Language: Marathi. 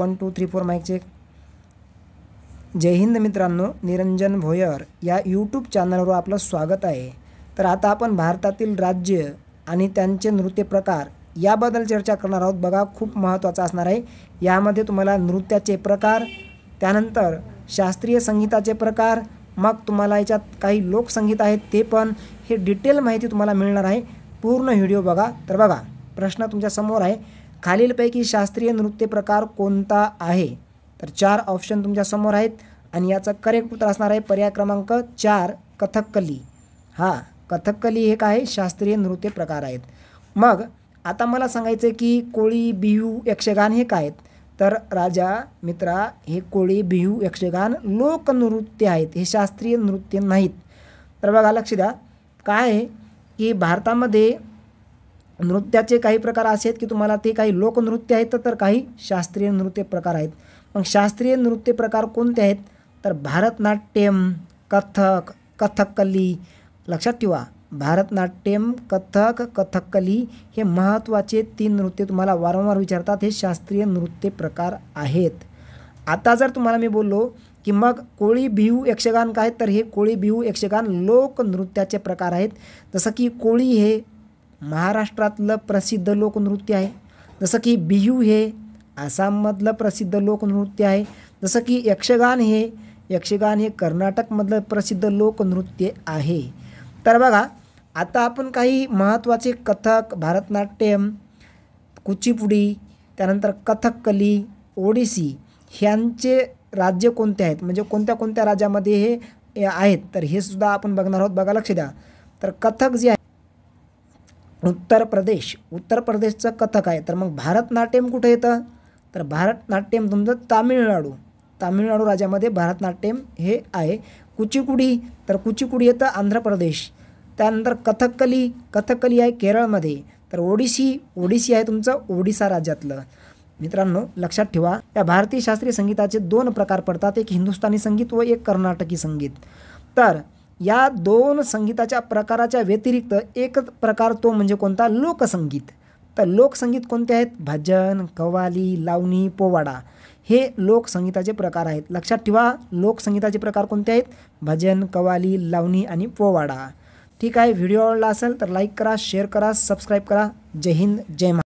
one two three four mike check जय हिंद मित्रांनो निरंजन भोयर या यूट्यूब चॅनलवर आपलं स्वागत आहे तर आता आपण भारतातील राज्य आणि त्यांचे नृत्य प्रकार याबद्दल चर्चा करणार आहोत बघा खूप महत्त्वाचा असणार आहे यामध्ये तुम्हाला नृत्याचे प्रकार त्यानंतर शास्त्रीय संगीताचे प्रकार मग तुम्हाला याच्यात काही लोकसंगीत आहेत ते पण हे डिटेल माहिती तुम्हाला मिळणार आहे पूर्ण व्हिडिओ बघा तर बघा प्रश्न तुमच्यासमोर आहे खालीलपैकी शास्त्रीय नृत्य प्रकार कोणता आहे तर चार ऑप्शन तुमच्यासमोर आहेत आणि याचं करेक्ट उत्तर असणार आहे पर्याय क्रमांक चार कथकली हां कथकली हे काय शास्त्रीय नृत्य प्रकार आहेत मग आता मला सांगायचं आहे की कोळी बिहू यक्षगान हे काय आहेत तर राजा मित्रा हे कोळी बिहू यक्षगान लोकनृत्य आहेत हे शास्त्रीय नृत्य नाहीत तर बघा लक्ष द्या काय आहे की भारतामध्ये नृत्याचे काही प्रकार असे आहेत की तुम्हाला ते काही लोकनृत्य आहेत तर काही शास्त्रीय नृत्य प्रकार आहेत मग शास्त्रीय नृत्य प्रकार कोणते आहेत तर भारतनाट्यम कथक कथकली लक्षात ठेवा भारतनाट्यम कथक कथकली हे महत्त्वाचे तीन नृत्य तुम्हाला वारंवार विचारतात हे शास्त्रीय नृत्य प्रकार आहेत आता जर तुम्हाला मी बोललो की मग कोळी बिहू यक्षगान काय तर हे कोळी बिहू यक्षगान लोकनृत्याचे प्रकार आहेत जसं की कोळी हे महाराष्ट्रातलं प्रसिद्ध लोकनृत्य आहे जसं की बिहू हे आसाममधलं प्रसिद्ध लोकनृत्य आहे जसं की यक्षगान हे यक्षगान हे कर्नाटकमधलं प्रसिद्ध लोकनृत्य आहे तर बघा आता आपण काही महत्त्वाचे कथक भरतनाट्यम कुचिपुडी त्यानंतर कथककली ओडिसी ह्यांचे राज्य कोणते आहेत म्हणजे कोणत्या कोणत्या राज्यामध्ये हे आहेत तर हे सुद्धा आपण बघणार आहोत बघा लक्ष द्या तर कथक जे आहे उत्तर प्रदेश उत्तर प्रदेशचं कथक आहे तर मग भारतनाट्यम कुठे येतं तर भारतनाट्यम तुमचं तामिळनाडू तामिळनाडू राज्यामध्ये भारतनाट्यम हे आहे कुचिकुडी तर कुचीकुडी येतं आंध्र प्रदेश त्यानंतर कथकली कथकली आहे केरळमध्ये तर ओडिसी ओडिसी आहे तुमचं ओडिसा राज्यातलं मित्रांनो लक्षात ठेवा या भारतीय शास्त्रीय संगीताचे दोन प्रकार पडतात एक हिंदुस्थानी संगीत व एक कर्नाटकी संगीत तर या दोन संगीताच्या प्रकाराच्या व्यतिरिक्त एकच प्रकार तो म्हणजे कोणता लोकसंगीत तर लोकसंगीत कोणते आहेत भजन कवाली लावणी पोवाडा हे लोकसंगीताचे प्रकार आहेत लक्षात ठेवा लोकसंगीताचे प्रकार कोणते आहेत भजन कवाली लावणी आणि पोवाडा ठीक आहे व्हिडिओ आवडला असेल तर लाईक करा शेअर करा सबस्क्राईब करा जय हिंद जय